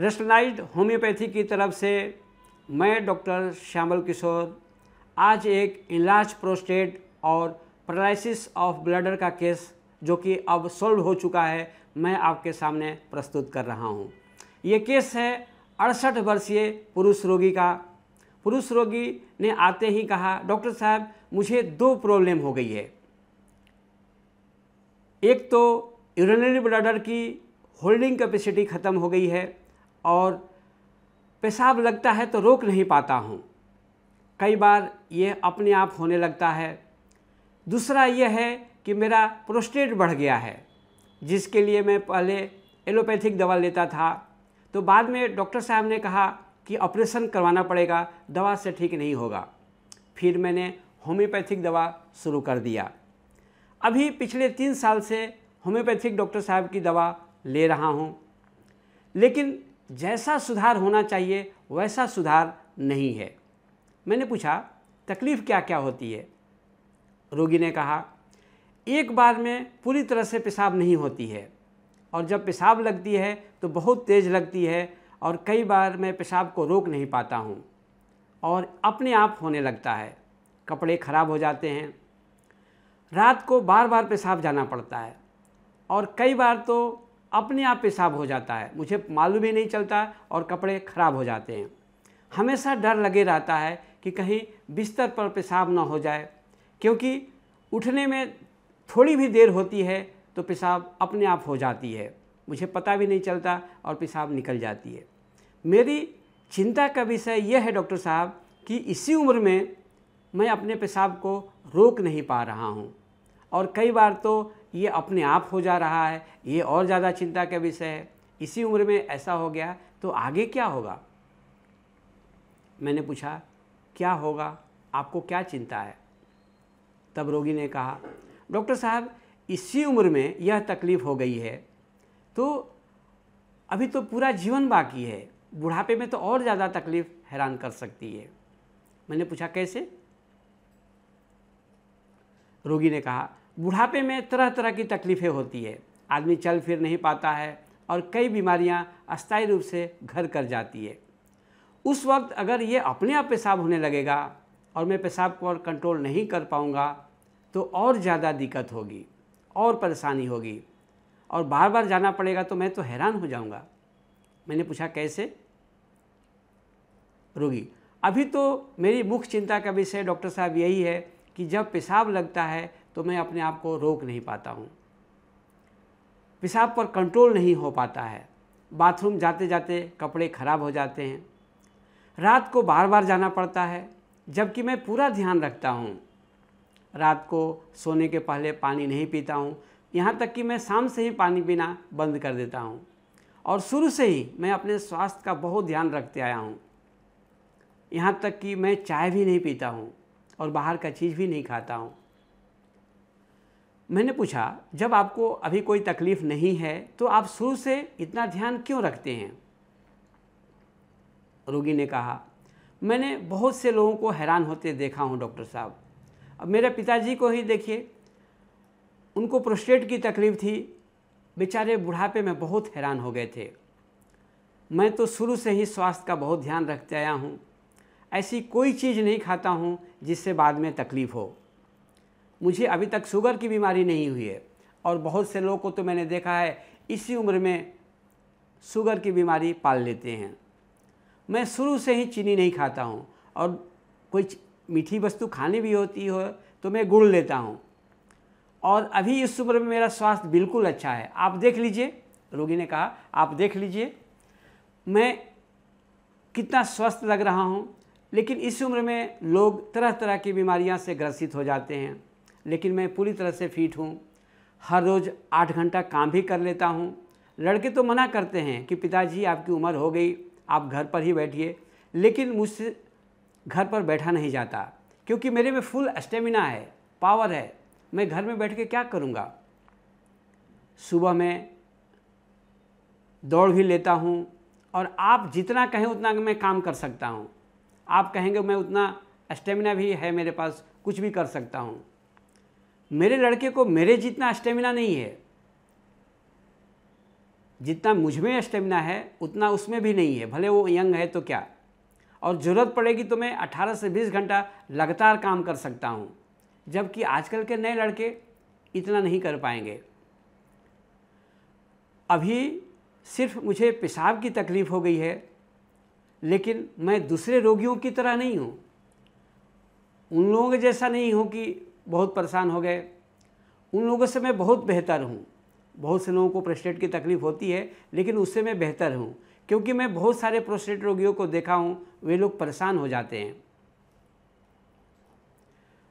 रेस्टनाइज्ड homeopathy की तरफ से मैं डॉक्टर श्यामल किशोर आज एक इलाज प्रोस्टेट और पैरालिसिस ऑफ ब्लडर का केस जो कि अब सॉल्व हो चुका है मैं आपके सामने प्रस्तुत कर रहा हूँ ये केस है अड़सठ वर्षीय पुरुष रोगी का पुरुष रोगी ने आते ही कहा डॉक्टर साहब मुझे दो प्रॉब्लम हो गई है एक तो यूरिनरी ब्लडर की होल्डिंग कैपेसिटी ख़त्म हो गई है और पेशाब लगता है तो रोक नहीं पाता हूँ कई बार ये अपने आप होने लगता है दूसरा यह है कि मेरा प्रोस्टेट बढ़ गया है जिसके लिए मैं पहले एलोपैथिक दवा लेता था तो बाद में डॉक्टर साहब ने कहा कि ऑपरेशन करवाना पड़ेगा दवा से ठीक नहीं होगा फिर मैंने होम्योपैथिक दवा शुरू कर दिया अभी पिछले तीन साल से होम्योपैथिक डॉक्टर साहब की दवा ले रहा हूँ लेकिन जैसा सुधार होना चाहिए वैसा सुधार नहीं है मैंने पूछा तकलीफ़ क्या क्या होती है रोगी ने कहा एक बार में पूरी तरह से पेशाब नहीं होती है और जब पेशाब लगती है तो बहुत तेज़ लगती है और कई बार मैं पेशाब को रोक नहीं पाता हूँ और अपने आप होने लगता है कपड़े ख़राब हो जाते हैं रात को बार बार पेशाब जाना पड़ता है और कई बार तो अपने आप पेशाब हो जाता है मुझे मालूम ही नहीं चलता और कपड़े ख़राब हो जाते हैं हमेशा डर लगे रहता है कि कहीं बिस्तर पर पेशाब ना हो जाए क्योंकि उठने में थोड़ी भी देर होती है तो पेशाब अपने आप हो जाती है मुझे पता भी नहीं चलता और पेशाब निकल जाती है मेरी चिंता का विषय यह है डॉक्टर साहब कि इसी उम्र में मैं अपने पेशाब को रोक नहीं पा रहा हूँ और कई बार तो ये अपने आप हो जा रहा है ये और ज़्यादा चिंता का विषय है इसी उम्र में ऐसा हो गया तो आगे क्या होगा मैंने पूछा क्या होगा आपको क्या चिंता है तब रोगी ने कहा डॉक्टर साहब इसी उम्र में यह तकलीफ़ हो गई है तो अभी तो पूरा जीवन बाकी है बुढ़ापे में तो और ज़्यादा तकलीफ़ हैरान कर सकती है मैंने पूछा कैसे रोगी ने कहा बुढ़ापे में तरह तरह की तकलीफ़ें होती है आदमी चल फिर नहीं पाता है और कई बीमारियां अस्थायी रूप से घर कर जाती है उस वक्त अगर ये अपने आप पेशाब होने लगेगा और मैं पेशाब को और कंट्रोल नहीं कर पाऊँगा तो और ज़्यादा दिक्कत होगी और परेशानी होगी और बार बार जाना पड़ेगा तो मैं तो हैरान हो जाऊँगा मैंने पूछा कैसे रोगी अभी तो मेरी मुख्य चिंता का विषय डॉक्टर साहब यही है कि जब पेशाब लगता है तो मैं अपने आप को रोक नहीं पाता हूँ पेशाब पर कंट्रोल नहीं हो पाता है बाथरूम जाते जाते कपड़े खराब हो जाते हैं रात को बार बार जाना पड़ता है जबकि मैं पूरा ध्यान रखता हूँ रात को सोने के पहले पानी नहीं पीता हूँ यहाँ तक कि मैं शाम से ही पानी पीना बंद कर देता हूँ और शुरू से ही मैं अपने स्वास्थ्य का बहुत ध्यान रखते आया हूँ यहाँ तक कि मैं चाय भी नहीं पीता हूँ और बाहर का चीज़ भी नहीं खाता हूँ मैंने पूछा जब आपको अभी कोई तकलीफ नहीं है तो आप शुरू से इतना ध्यान क्यों रखते हैं रोगी ने कहा मैंने बहुत से लोगों को हैरान होते देखा हूँ डॉक्टर साहब अब मेरे पिताजी को ही देखिए उनको प्रोस्टेट की तकलीफ थी बेचारे बुढ़ापे में बहुत हैरान हो गए थे मैं तो शुरू से ही स्वास्थ्य का बहुत ध्यान रखते आया हूँ ऐसी कोई चीज़ नहीं खाता हूँ जिससे बाद में तकलीफ़ हो मुझे अभी तक शुगर की बीमारी नहीं हुई है और बहुत से लोगों को तो मैंने देखा है इसी उम्र में शुगर की बीमारी पाल लेते हैं मैं शुरू से ही चीनी नहीं खाता हूँ और कोई मीठी वस्तु खानी भी होती हो तो मैं गुड़ लेता हूँ और अभी इस उम्र में मेरा स्वास्थ्य बिल्कुल अच्छा है आप देख लीजिए रोगी ने कहा आप देख लीजिए मैं कितना स्वस्थ लग रहा हूँ लेकिन इस उम्र में लोग तरह तरह की बीमारियाँ से ग्रसित हो जाते हैं लेकिन मैं पूरी तरह से फिट हूँ हर रोज़ आठ घंटा काम भी कर लेता हूँ लड़के तो मना करते हैं कि पिताजी आपकी उम्र हो गई आप घर पर ही बैठिए लेकिन मुझसे घर पर बैठा नहीं जाता क्योंकि मेरे में फुल स्टेमिना है पावर है मैं घर में बैठ के क्या करूँगा सुबह में दौड़ भी लेता हूँ और आप जितना कहें उतना मैं काम कर सकता हूँ आप कहेंगे मैं उतना स्टेमिना भी है मेरे पास कुछ भी कर सकता हूँ मेरे लड़के को मेरे जितना स्टेमिना नहीं है जितना मुझ में स्टेमिना है उतना उसमें भी नहीं है भले वो यंग है तो क्या और ज़रूरत पड़ेगी तो मैं 18 से 20 घंटा लगातार काम कर सकता हूँ जबकि आजकल के नए लड़के इतना नहीं कर पाएंगे अभी सिर्फ मुझे पेशाब की तकलीफ़ हो गई है लेकिन मैं दूसरे रोगियों की तरह नहीं हूँ उन लोगों के जैसा नहीं हूँ कि बहुत परेशान हो गए उन लोगों से मैं बहुत बेहतर हूँ बहुत से लोगों को प्रोस्टेट की तकलीफ़ होती है लेकिन उससे मैं बेहतर हूँ क्योंकि मैं बहुत सारे प्रोस्टेट रोगियों को देखा हूँ वे लोग परेशान हो जाते हैं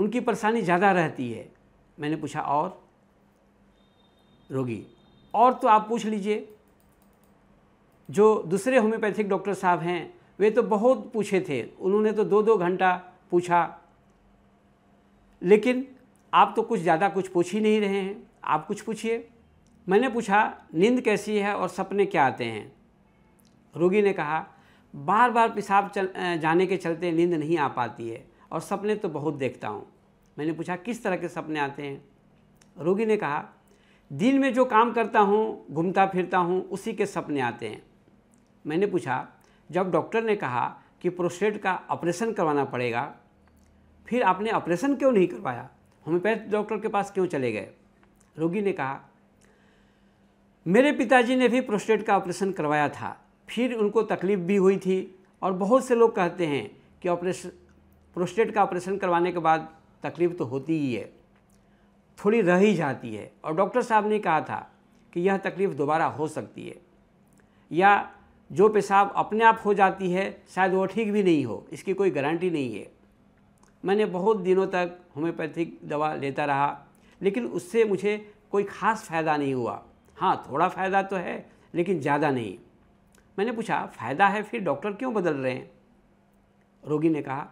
उनकी परेशानी ज़्यादा रहती है मैंने पूछा और रोगी और तो आप पूछ लीजिए जो दूसरे होम्योपैथिक डॉक्टर साहब हैं वे तो बहुत पूछे थे उन्होंने तो दो दो घंटा पूछा लेकिन आप तो कुछ ज़्यादा कुछ पूछ ही नहीं रहे हैं आप कुछ पूछिए मैंने पूछा नींद कैसी है और सपने क्या आते हैं रोगी ने कहा बार बार पेशाब चल जाने के चलते नींद नहीं आ पाती है और सपने तो बहुत देखता हूँ मैंने पूछा किस तरह के सपने आते हैं रोगी ने कहा दिन में जो काम करता हूँ घूमता फिरता हूँ उसी के सपने आते हैं मैंने पूछा जब डॉक्टर ने कहा कि प्रोस्टेट का ऑपरेशन करवाना पड़ेगा फिर आपने ऑपरेशन क्यों नहीं करवाया होम्योपैथ डॉक्टर के पास क्यों चले गए रोगी ने कहा मेरे पिताजी ने भी प्रोस्टेट का ऑपरेशन करवाया था फिर उनको तकलीफ भी हुई थी और बहुत से लोग कहते हैं कि ऑपरेशन प्रोस्टेट का ऑपरेशन करवाने के बाद तकलीफ तो होती ही है थोड़ी रह ही जाती है और डॉक्टर साहब ने कहा था कि यह तकलीफ़ दोबारा हो सकती है या जो पेशाब अपने आप हो जाती है शायद वो ठीक भी नहीं हो इसकी कोई गारंटी नहीं है मैंने बहुत दिनों तक होम्योपैथिक दवा लेता रहा लेकिन उससे मुझे कोई ख़ास फ़ायदा नहीं हुआ हाँ थोड़ा फ़ायदा तो है लेकिन ज़्यादा नहीं मैंने पूछा फ़ायदा है फिर डॉक्टर क्यों बदल रहे हैं रोगी ने कहा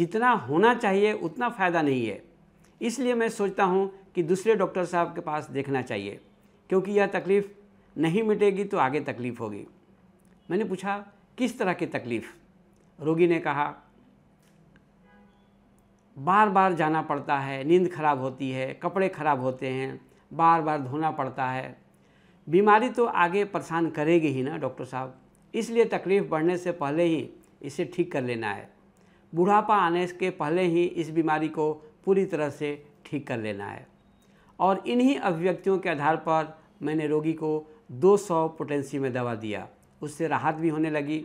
जितना होना चाहिए उतना फ़ायदा नहीं है इसलिए मैं सोचता हूँ कि दूसरे डॉक्टर साहब के पास देखना चाहिए क्योंकि यह तकलीफ़ नहीं मिटेगी तो आगे तकलीफ़ होगी मैंने पूछा किस तरह की तकलीफ़ रोगी ने कहा बार बार जाना पड़ता है नींद खराब होती है कपड़े खराब होते हैं बार बार धोना पड़ता है बीमारी तो आगे परेशान करेगी ही ना डॉक्टर साहब इसलिए तकलीफ़ बढ़ने से पहले ही इसे ठीक कर लेना है बुढ़ापा आने के पहले ही इस बीमारी को पूरी तरह से ठीक कर लेना है और इन्हीं अभिव्यक्तियों के आधार पर मैंने रोगी को 200 पोटेंसी में दवा दिया उससे राहत भी होने लगी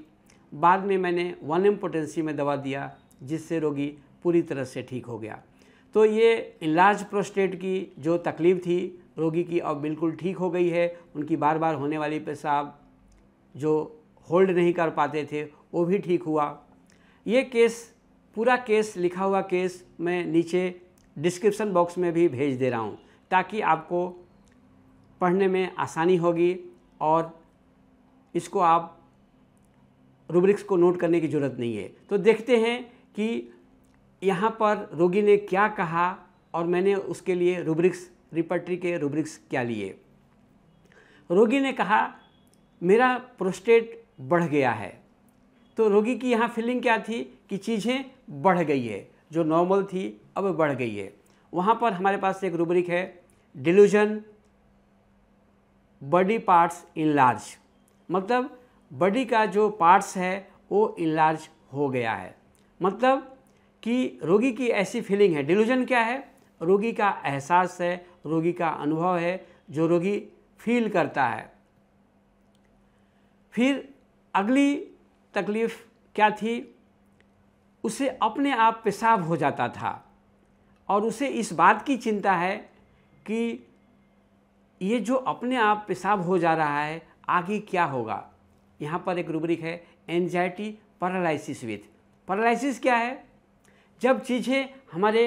बाद में मैंने वन एम पोटेंसी में दवा दिया जिससे रोगी पूरी तरह से ठीक हो गया तो ये इलाज प्रोस्टेट की जो तकलीफ़ थी रोगी की अब बिल्कुल ठीक हो गई है उनकी बार बार होने वाली पेशाब जो होल्ड नहीं कर पाते थे वो भी ठीक हुआ ये केस पूरा केस लिखा हुआ केस मैं नीचे डिस्क्रिप्शन बॉक्स में भी भेज दे रहा हूँ ताकि आपको पढ़ने में आसानी होगी और इसको आप रूब्रिक्स को नोट करने की ज़रूरत नहीं है तो देखते हैं कि यहाँ पर रोगी ने क्या कहा और मैंने उसके लिए रूब्रिक्स रिपर्ट्री के रूब्रिक्स क्या लिए रोगी ने कहा मेरा प्रोस्टेट बढ़ गया है तो रोगी की यहाँ फीलिंग क्या थी कि चीज़ें बढ़ गई है जो नॉर्मल थी अब बढ़ गई है वहाँ पर हमारे पास एक रूब्रिक है delusion body parts enlarged मतलब बॉडी का जो पार्ट्स है वो इन लार्ज हो गया है मतलब कि रोगी की ऐसी फीलिंग है डिलूजन क्या है रोगी का एहसास है रोगी का अनुभव है जो रोगी फील करता है फिर अगली तकलीफ़ क्या थी उसे अपने आप पेशाब हो जाता था और उसे इस बात की चिंता है कि ये जो अपने आप पेशाब हो जा रहा है आगे क्या होगा यहाँ पर एक रूबरिक है एनजाइटी पैरालिसिस विथ पैरालिसिस क्या है जब चीज़ें हमारे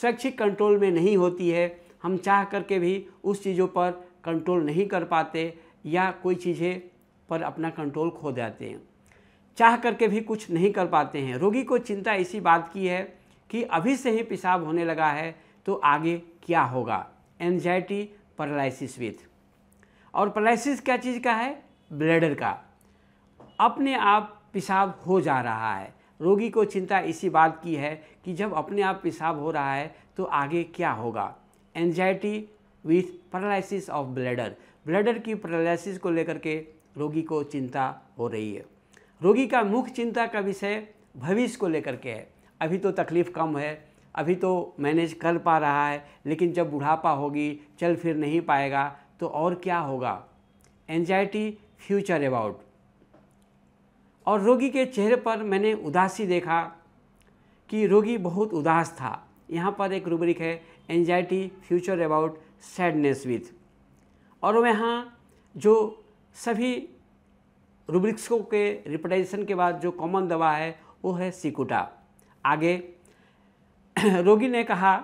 स्वैच्छिक कंट्रोल में नहीं होती है हम चाह करके भी उस चीज़ों पर कंट्रोल नहीं कर पाते या कोई चीज़ें पर अपना कंट्रोल खो जाते हैं चाह करके भी कुछ नहीं कर पाते हैं रोगी को चिंता इसी बात की है कि अभी से ही पेशाब होने लगा है तो आगे क्या होगा एनजाइटी पैरालिसिस विथ और पैरालिसिस क्या चीज़ का है ब्लैडर का अपने आप पेशाब हो जा रहा है रोगी को चिंता इसी बात की है कि जब अपने आप पेशाब हो रहा है तो आगे क्या होगा anxiety with paralysis of bladder bladder की पैरालिसिस को लेकर के रोगी को चिंता हो रही है रोगी का मुख्य चिंता का विषय भविष्य को लेकर के है अभी तो तकलीफ़ कम है अभी तो मैनेज कर पा रहा है लेकिन जब बुढ़ापा होगी चल फिर नहीं पाएगा तो और क्या होगा एनजाइटी फ्यूचर अबाउट और रोगी के चेहरे पर मैंने उदासी देखा कि रोगी बहुत उदास था यहाँ पर एक रूबरिक है anxiety future about sadness with और यहाँ जो सभी रूब्रिक्सों के रिपोर्टाइजेशन के बाद जो कॉमन दवा है वो है सिकुटा आगे रोगी ने कहा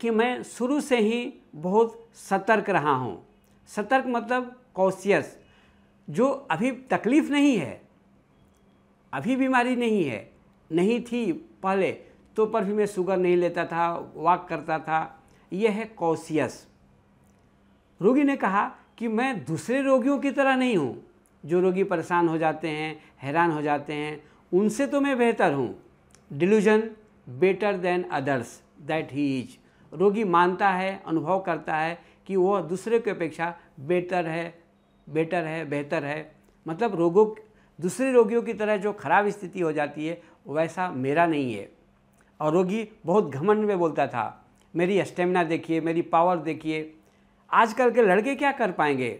कि मैं शुरू से ही बहुत सतर्क रहा हूँ सतर्क मतलब कॉशियस जो अभी तकलीफ़ नहीं है अभी बीमारी नहीं है नहीं थी पहले तो पर भी मैं शुगर नहीं लेता था वॉक करता था यह है कौशियस रोगी ने कहा कि मैं दूसरे रोगियों की तरह नहीं हूँ जो रोगी परेशान हो जाते हैं हैरान हो जाते हैं उनसे तो मैं बेहतर हूँ delusion better than others that he is रोगी मानता है अनुभव करता है कि वह दूसरे की अपेक्षा बेटर है बेटर है बेहतर है मतलब रोगों दूसरे रोगियों की तरह जो खराब स्थिति हो जाती है वैसा मेरा नहीं है और रोगी बहुत घमंड में बोलता था मेरी स्टेमिना देखिए मेरी पावर देखिए आजकल के लड़के क्या कर पाएंगे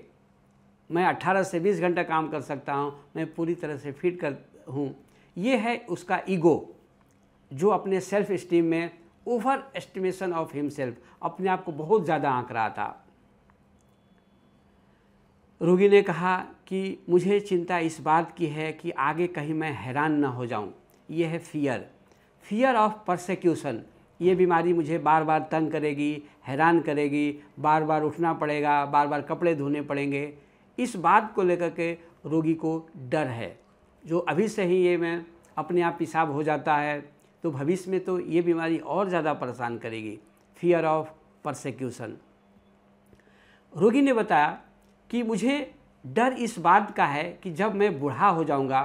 मैं 18 से 20 घंटा काम कर सकता हूँ मैं पूरी तरह से फिट कर हूँ ये है उसका ईगो जो अपने सेल्फ इस्टीम में ओवर एस्टिमेशन ऑफ हिमसेल्फ अपने आप को बहुत ज़्यादा आंक रहा था रोगी ने कहा कि मुझे चिंता इस बात की है कि आगे कहीं मैं हैरान ना हो जाऊं ये है फियर फियर ऑफ परसिक्यूशन ये बीमारी मुझे बार बार तंग करेगी हैरान करेगी बार बार उठना पड़ेगा बार बार कपड़े धोने पड़ेंगे इस बात को लेकर के रोगी को डर है जो अभी से ही ये मैं अपने आप पेशाब हो जाता है तो भविष्य में तो ये बीमारी और ज़्यादा परेशान करेगी फियर ऑफ परसिक्यूशन रोगी ने बताया कि मुझे डर इस बात का है कि जब मैं बूढ़ा हो जाऊंगा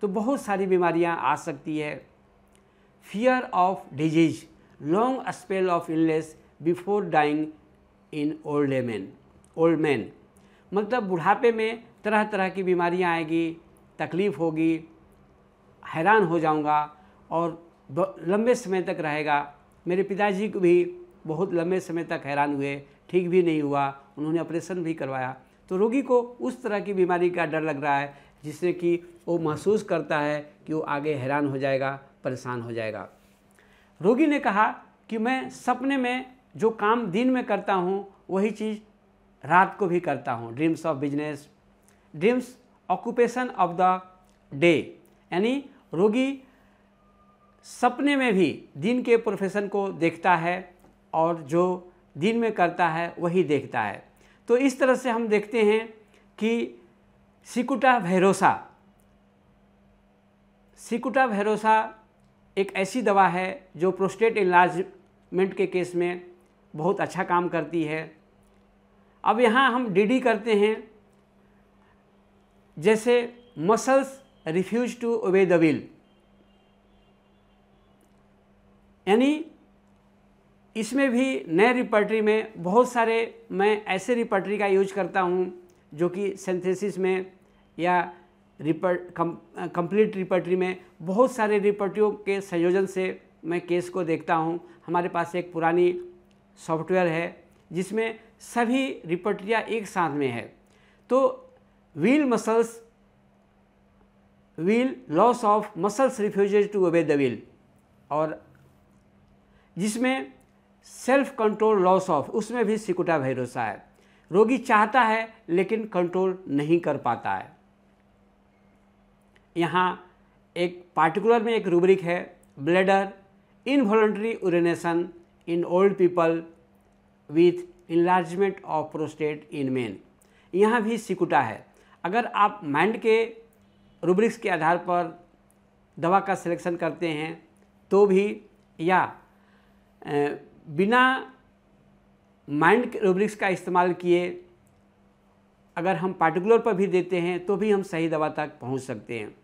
तो बहुत सारी बीमारियां आ सकती है fear of disease long spell of illness before dying in old man old man मतलब बुढ़ापे में तरह तरह की बीमारियां आएगी तकलीफ़ होगी हैरान हो जाऊंगा और लंबे समय तक रहेगा मेरे पिताजी को भी बहुत लंबे समय तक हैरान हुए ठीक भी नहीं हुआ उन्होंने ऑपरेशन भी करवाया तो रोगी को उस तरह की बीमारी का डर लग रहा है जिससे कि वो महसूस करता है कि वो आगे हैरान हो जाएगा परेशान हो जाएगा रोगी ने कहा कि मैं सपने में जो काम दिन में करता हूँ वही चीज़ रात को भी करता हूँ dreams of business dreams occupation of the day यानी रोगी सपने में भी दिन के प्रोफेशन को देखता है और जो दिन में करता है वही देखता है तो इस तरह से हम देखते हैं कि सिकुटा भैरोसा सिकुटा भैरोसा एक ऐसी दवा है जो प्रोस्टेट इलाजमेंट के केस में बहुत अच्छा काम करती है अब यहाँ हम डीडी करते हैं जैसे muscles refuse to obey the will यानी इसमें भी नए रिपर्टरी में बहुत सारे मैं ऐसे रिपर्टरी का यूज करता हूँ जो कि सेंथेसिस में या रिपर कम, कंप्लीट रिपर्टरी में बहुत सारे रिपर्टियों के संयोजन से मैं केस को देखता हूँ हमारे पास एक पुरानी सॉफ्टवेयर है जिसमें सभी रिपर्टरिया एक साथ में है तो will muscles will loss of muscles refuse to obey the will और जिसमें सेल्फ कंट्रोल लॉस ऑफ उसमें भी सिकुटा वायरस है रोगी चाहता है लेकिन कंट्रोल नहीं कर पाता है यहाँ एक पार्टिकुलर में एक रूब्रिक है bladder involuntary urination in old people with enlargement of prostate in men यहाँ भी सिकुटा है अगर आप माइंड के रूब्रिक्स के आधार पर दवा का सिलेक्शन करते हैं तो भी या बिना माइंड रूब्रिक्स का इस्तेमाल किए अगर हम पार्टिकुलर पर भी देते हैं तो भी हम सही दवा तक पहुंच सकते हैं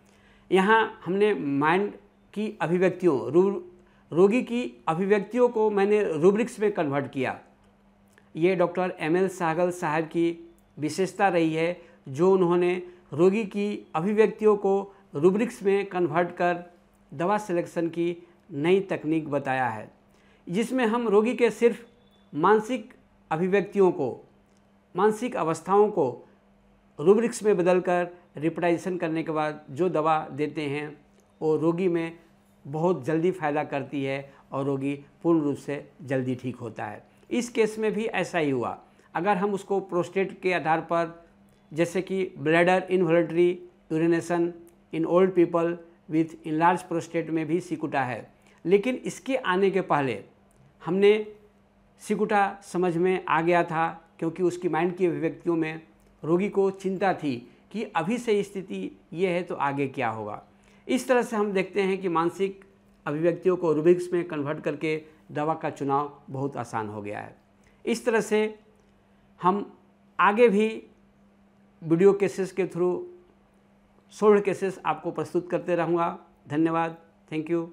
यहाँ हमने माइंड की अभिव्यक्तियों रू रोगी की अभिव्यक्तियों को मैंने रूब्रिक्स में कन्वर्ट किया ये डॉक्टर एम एल सागल साहब की विशेषता रही है जो उन्होंने रोगी की अभिव्यक्तियों को रूब्रिक्स में कन्वर्ट कर दवा सिलेक्शन की नई तकनीक बताया है जिसमें हम रोगी के सिर्फ मानसिक अभिव्यक्तियों को मानसिक अवस्थाओं को रूब्रिक्स में बदलकर रिपटाइजेशन करने के बाद जो दवा देते हैं वो रोगी में बहुत जल्दी फ़ायदा करती है और रोगी पूर्ण रूप से जल्दी ठीक होता है इस केस में भी ऐसा ही हुआ अगर हम उसको प्रोस्टेट के आधार पर जैसे कि bladder involuntary urination in old people with enlarged prostate में भी सिकुटा है लेकिन इसके आने के पहले हमने सिकुटा समझ में आ गया था क्योंकि उसकी माइंड की अभिव्यक्तियों में रोगी को चिंता थी कि अभी से स्थिति ये है तो आगे क्या होगा इस तरह से हम देखते हैं कि मानसिक अभिव्यक्तियों को रूबिक्स में कन्वर्ट करके दवा का चुनाव बहुत आसान हो गया है इस तरह से हम आगे भी वीडियो केसेस के थ्रू सोल्ड केसेस आपको प्रस्तुत करते रहूँगा धन्यवाद थैंक यू